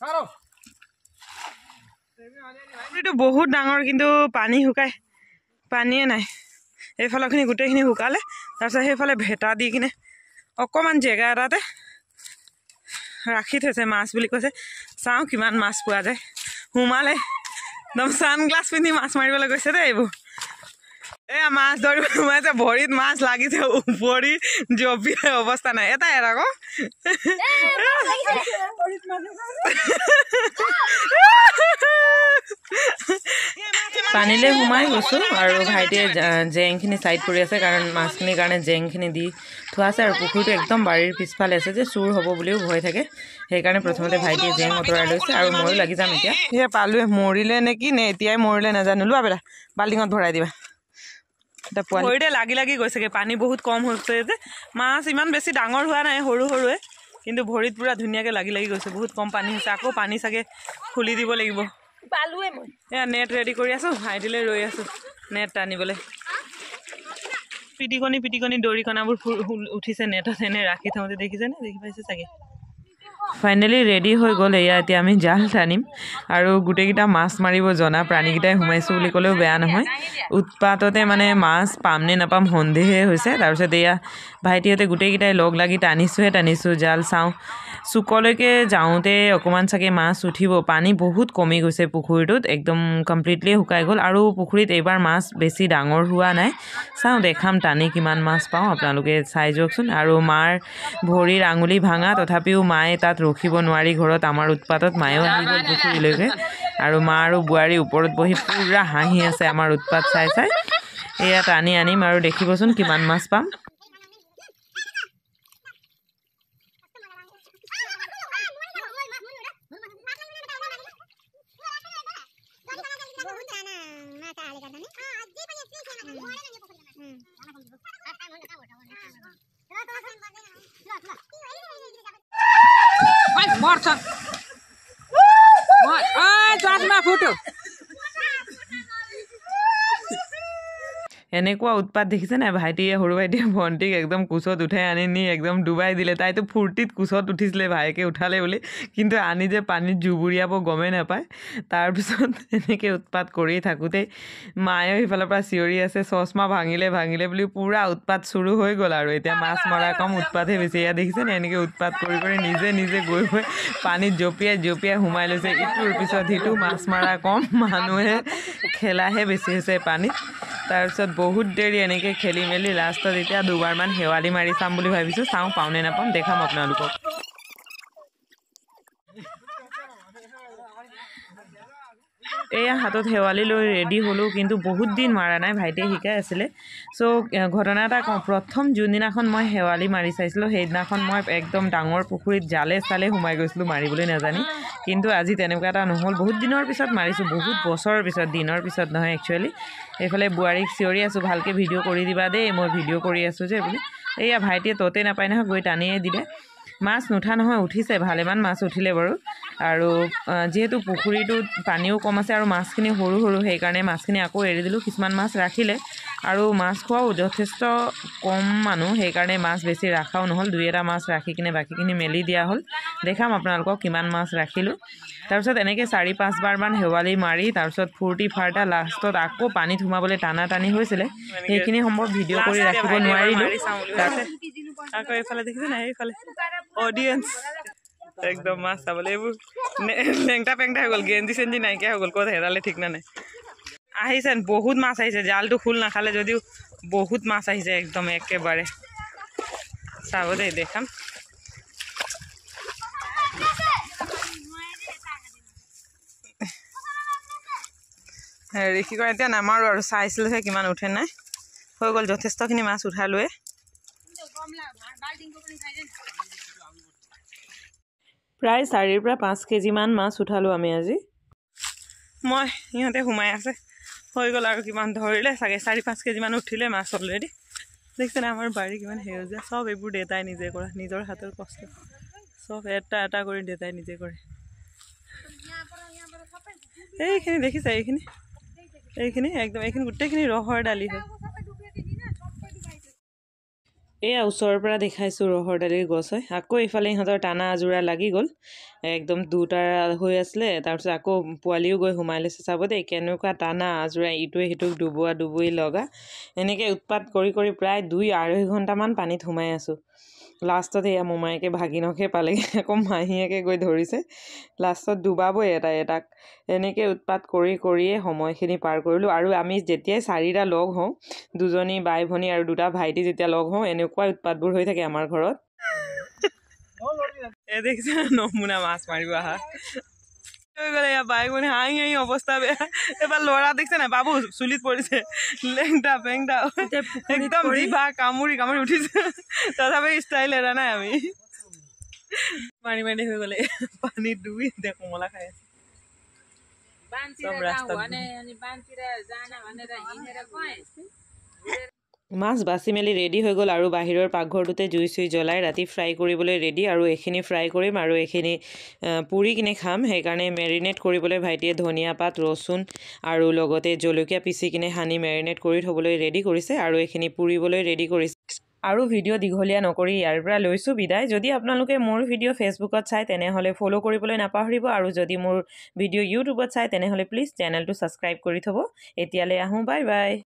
পুখুৰীটো বহুত ডাঙৰ কিন্তু পানী শুকাই পানীয়ে নাই এইফালৰখিনি গোটেইখিনি শুকালে তাৰপিছত সেইফালে ভেটা দি কিনে অকণমান জেগা এটাতে ৰাখি থৈছে মাছ বুলি কৈছে চাওঁ কিমান মাছ পোৱা যায় সোমালে একদম ছানগ্লাছ পিন্ধি মাছ মাৰিবলৈ গৈছে দেই এইবোৰ এয়া মাছ ধৰিব সোমাইছে ভৰিত মাছ লাগিছে উপৰি জপি অৱস্থা নাই এটাই এটা আকানীলে সোমাই গৈছোঁ আৰু ভাইটিয়ে জেংখিনি চাইড কৰি আছে কাৰণ মাছখিনিৰ কাৰণে জেংখিনি দি থোৱা আছে আৰু পুখুৰীটো একদম বাৰীৰ পিছফালে আছে যে চুৰ হ'ব বুলিও ভয় থাকে সেইকাৰণে প্ৰথমতে ভাইটিয়ে জেং আঁতৰাই লৈছে আৰু ময়ো লাগি যাম এতিয়া সেয়া পালোৱে মৰিলে নে কি নে এতিয়াই মৰিলে নাজানো লোৱা আবেলা বাল্টিঙত ভৰাই দিবা ভৰিতে লাগি লাগি গৈছেগে পানী বহুত কম হৈছে যে মাছ ইমান বেছি ডাঙৰ হোৱা নাই সৰু সৰুৱে কিন্তু ভৰিত পুৰা ধুনীয়াকে লাগি লাগি গৈছে বহুত কম পানী হৈছে আকৌ পানী চাগে খুলি দিব লাগিব এয়া নেট ৰেডি কৰি আছো ভাইটিলে ৰৈ আছো নেট টানিবলৈ পিটিকনি পিটিকনি দৰিকণাবোৰ উঠিছে নেটত এনে ৰাখি থওঁতে দেখিছেনে দেখি পাইছে চাগে ফাইনেলি ৰেডি হৈ গ'ল এয়া এতিয়া আমি জাল টানিম আৰু গোটেইকেইটা মাছ মাৰিব জনা প্ৰাণীকেইটাই সোমাইছোঁ বুলি ক'লেও বেয়া নহয় উৎপাততে মানে মাছ পাম নে নাপাম সন্দেহে হৈছে তাৰপিছত এয়া ভাইটিহঁতে গোটেইকেইটাই লগ লাগি টানিছোঁহে টানিছোঁ জাল চাওঁ চুকলৈকে যাওঁতে অকণমান চাগে মাছ উঠিব পানী বহুত কমি গৈছে পুখুৰীটোত একদম কমপ্লিটলি শুকাই গ'ল আৰু পুখুৰীত এইবাৰ মাছ বেছি ডাঙৰ হোৱা নাই চাওঁ দেখাম টানি কিমান মাছ পাওঁ আপোনালোকে চাই যাওকচোন আৰু মাৰ ভৰিৰ আঙুলি ভাঙা তথাপিও মায়ে তাত ৰখিব নোৱাৰি ঘৰত আমাৰ উৎপাতত মায়েও আহিব পুখুৰীলৈকে আৰু মা আৰু বোৱাৰী ওপৰত বহি পূৰা হাঁহি আছে আমাৰ উৎপাত চাই চাই এয়া টানি আনিম আৰু দেখিবচোন কিমান মাছ পাম मर्छ चस्मा फुट्यो এনেকুৱা উৎপাত দেখিছে নাই ভাইটিয়ে সৰু ভাইটিয়ে ভণ্টিক একদম কোচত উঠাই আনি নি একদম ডুবাই দিলে তাইতো ফূৰ্তিত কোচত উঠিছিলে ভায়েকে উঠালে বুলি কিন্তু আনি যে পানীত জুবুৰিয়াব গমেই নাপায় তাৰপিছত এনেকৈ উৎপাত কৰি থাকোঁতেই মায়েও সিফালৰ পৰা চিঞৰি আছে চচমা ভাঙিলে ভাঙিলে বুলি পূৰা উৎপাত চুৰু হৈ গ'ল আৰু এতিয়া মাছ মৰা কম উৎপাতহে বেছি এয়া দেখিছেনে এনেকৈ উৎপাত কৰি কৰি নিজে নিজে গৈ গৈ পানীত জঁপিয়াই জঁপিয়াই সোমাই লৈছে ইটোৰ পিছত সিটো মাছ মৰা কম মানুহে খেলাহে বেছি হৈছে পানীত তাৰপিছত বহুত দেৰি এনেকৈ খেলি মেলি লাষ্টত এতিয়া দুবাৰমান শেৱালি মাৰি চাম বুলি ভাবিছোঁ চাওঁ পাওঁ নে নাপাওঁ দেখাম আপোনালোকক এয়া হাতত শেৱালি লৈ ৰেডি হ'লোঁ কিন্তু বহুত দিন মৰা নাই ভাইটিয়ে শিকাই আছিলে চ' ঘটনা এটা কওঁ প্ৰথম যোনদিনাখন মই শেৱালি মাৰি চাইছিলোঁ সেইদিনাখন মই একদম ডাঙৰ পুখুৰীত জালে চালে সোমাই গৈছিলোঁ মাৰিবলৈ নাজানি কিন্তু আজি তেনেকুৱা এটা নহ'ল বহুত দিনৰ পিছত মাৰিছোঁ বহুত বছৰৰ পিছত দিনৰ পিছত নহয় একচুৱেলি এইফালে বোৱাৰীক চিঞৰি আছোঁ ভালকৈ ভিডিঅ' কৰি দিবা দেই মই ভিডিঅ' কৰি আছোঁ যে বুলি এইয়া ভাইটিয়ে ততে নাপায় নহয় গৈ টানিয়ে দিলে মাছ নুঠা নহয় উঠিছে ভালেমান মাছ উঠিলে বাৰু আৰু যিহেতু পুখুৰীটোত পানীও কম আছে আৰু মাছখিনি সৰু সৰু সেইকাৰণে মাছখিনি আকৌ এৰি দিলোঁ কিছুমান মাছ ৰাখিলে আৰু মাছ খোৱাও যথেষ্ট কম মানুহ সেইকাৰণে মাছ বেছি ৰখাও নহ'ল দুই এটা মাছ ৰাখি কিনে বাকীখিনি মেলি দিয়া হ'ল দেখাম আপোনালোকক কিমান মাছ ৰাখিলোঁ তাৰপিছত এনেকৈ চাৰি পাঁচবাৰমান শেৱালি মাৰি তাৰপিছত ফূৰ্তি ফাৰ্তা লাষ্টত আকৌ পানী সোমাবলৈ টানা টানি হৈছিলে সেইখিনি সম্ভৱ ভিডিঅ' কৰি ৰাখিব নোৱাৰিলোঁ আকৌ একদম মাছ চাবলৈ এইবোৰ পেংটা হৈ গ'ল গেঞ্জি চেঞ্জি নাইকিয়া হৈ গ'ল ক'ত হেৰালে ঠিক নাই আহিছে বহুত মাছ আহিছে জালটো খোল নাখালে যদিও বহুত মাছ আহিছে একদম একেবাৰে চাব দেই দেখাম হেৰি কি কয় এতিয়া নামাৰো আৰু চাইছিলোহে কিমান উঠে নাই হৈ গ'ল যথেষ্টখিনি মাছ উঠালোৱে প্ৰায় চাৰিৰ পৰা পাঁচ কেজিমান মাছ উঠালোঁ আমি আজি মই সিহঁতে সোমাই আছে হৈ গ'ল আৰু কিমান ধৰিলে চাগে চাৰি পাঁচ কেজিমান উঠিলে মাছ অলৰেডি দেখিছেনে আমাৰ বাৰী কিমান সেউজীয়া চব এইবোৰ দেউতাই নিজে কৰা নিজৰ হাতৰ কষ্ট চব এটা এটা কৰি দেউতাই নিজে কৰে এইখিনি দেখিছে এইখিনি এইখিনি একদম এইখিনি গোটেইখিনি ৰহৰ দালি হয় এয়া ওচৰৰ পৰা দেখাইছোঁ ৰহৰ দালিৰ গছ হয় আকৌ এইফালে ইহঁতৰ টানা আজোৰা লাগি গ'ল একদম দুটা হৈ আছিলে তাৰপিছত আকৌ পোৱালিও গৈ সোমাই লৈছে চাব দেই কেনেকুৱা টানা আজোৰা ইটোৱে সিটোক ডুবোৱা ডুবুৰি লগা এনেকৈ উৎপাত কৰি কৰি প্ৰায় দুই আঢ়ৈ ঘণ্টামান পানীত সোমাই আছোঁ লাষ্টত এয়া মোমায়েকে ভাগিনকে পালেগৈ আকৌ মাহীয়েকে গৈ ধৰিছে লাষ্টত ডুবাবই এটাই এটাক এনেকৈ উৎপাত কৰি কৰিয়ে সময়খিনি পাৰ কৰিলোঁ আৰু আমি যেতিয়াই চাৰিটা লগ হওঁ দুজনী বাই ভনী আৰু দুটা ভাইটি যেতিয়া লগ হওঁ এনেকুৱাই উৎপাতবোৰ হৈ থাকে আমাৰ ঘৰত দেখিছা নমুনা মাছ মাৰিব আহা বাই বনাই হাঁহি হাঁহি অৱস্থা বেয়া এইবাৰ লৰা দেখিছে নাই বাবু চুলিত পৰিছে লেংটা পেংটা একদম ৰিভা কামুৰি কামুৰি উঠিছে তথাপি ষ্টাইল এটা নাই আমি মাৰি মাৰি হৈ গলে পানীত দুই দেখা খাইছে মাছ বাচি মেলি ৰেডি হৈ গ'ল আৰু বাহিৰৰ পাকঘৰটোতে জুই চুই জ্বলাই ৰাতি ফ্ৰাই কৰিবলৈ ৰেডি আৰু এইখিনি ফ্ৰাই কৰিম আৰু এইখিনি পুৰি কিনে খাম সেইকাৰণে মেৰিনেট কৰিবলৈ ভাইটিয়ে ধনিয়া পাত ৰচুন আৰু লগতে জলকীয়া পিচি কিনে সানি মেৰিনেট কৰি থ'বলৈ ৰেডি কৰিছে আৰু এইখিনি পুৰিবলৈ ৰেডি কৰিছে আৰু ভিডিঅ' দীঘলীয়া নকৰি ইয়াৰ পৰা লৈছোঁ বিদায় যদি আপোনালোকে মোৰ ভিডিঅ' ফেচবুকত চায় তেনেহ'লে ফ'ল' কৰিবলৈ নাপাহৰিব আৰু যদি মোৰ ভিডিঅ' ইউটিউবত চায় তেনেহ'লে প্লিজ চেনেলটো ছাবস্ক্ৰাইব কৰি থ'ব এতিয়ালৈ আহোঁ বাই বাই